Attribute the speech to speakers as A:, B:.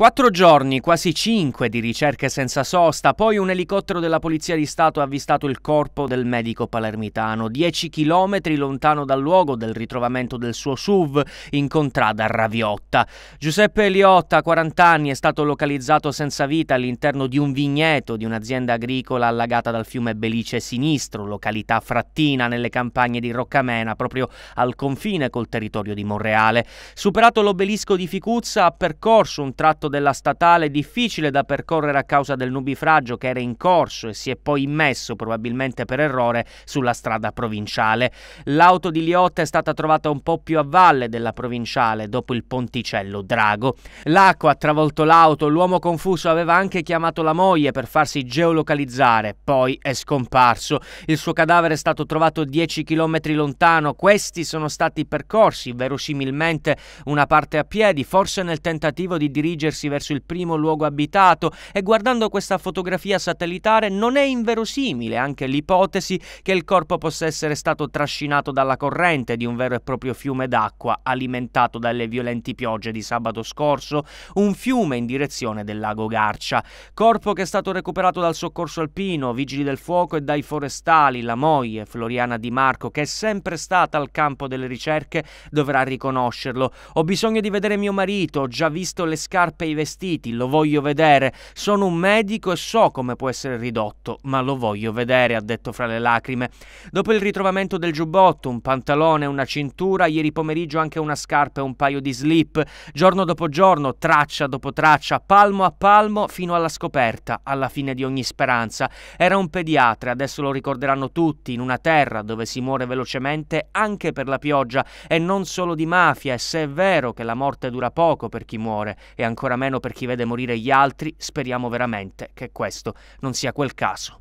A: Quattro giorni, quasi cinque di ricerche senza sosta, poi un elicottero della Polizia di Stato ha avvistato il corpo del medico palermitano, dieci chilometri lontano dal luogo del ritrovamento del suo SUV in contrada Raviotta. Giuseppe Eliotta, 40 anni, è stato localizzato senza vita all'interno di un vigneto di un'azienda agricola allagata dal fiume Belice Sinistro, località Frattina, nelle campagne di Roccamena, proprio al confine col territorio di Monreale. Superato l'obelisco di Ficuzza, ha percorso un tratto della statale difficile da percorrere a causa del nubifragio che era in corso e si è poi immesso, probabilmente per errore, sulla strada provinciale. L'auto di Liotta è stata trovata un po' più a valle della provinciale, dopo il ponticello Drago. L'acqua ha travolto l'auto, l'uomo confuso aveva anche chiamato la moglie per farsi geolocalizzare, poi è scomparso. Il suo cadavere è stato trovato 10 km lontano, questi sono stati i percorsi verosimilmente una parte a piedi, forse nel tentativo di dirigersi spingersi verso il primo luogo abitato e guardando questa fotografia satellitare non è inverosimile anche l'ipotesi che il corpo possa essere stato trascinato dalla corrente di un vero e proprio fiume d'acqua alimentato dalle violenti piogge di sabato scorso, un fiume in direzione del lago Garcia. Corpo che è stato recuperato dal soccorso alpino, vigili del fuoco e dai forestali, la moglie Floriana Di Marco, che è sempre stata al campo delle ricerche, dovrà riconoscerlo. Ho bisogno di vedere mio marito, ho già visto le scarpe scarpe i vestiti, lo voglio vedere. Sono un medico e so come può essere ridotto, ma lo voglio vedere, ha detto fra le lacrime. Dopo il ritrovamento del giubbotto, un pantalone, una cintura, ieri pomeriggio anche una scarpa e un paio di slip, giorno dopo giorno, traccia dopo traccia, palmo a palmo, fino alla scoperta, alla fine di ogni speranza. Era un pediatra, adesso lo ricorderanno tutti, in una terra dove si muore velocemente anche per la pioggia e non solo di mafia, e se è vero che la morte dura poco per chi muore, è ancora ancora meno per chi vede morire gli altri, speriamo veramente che questo non sia quel caso.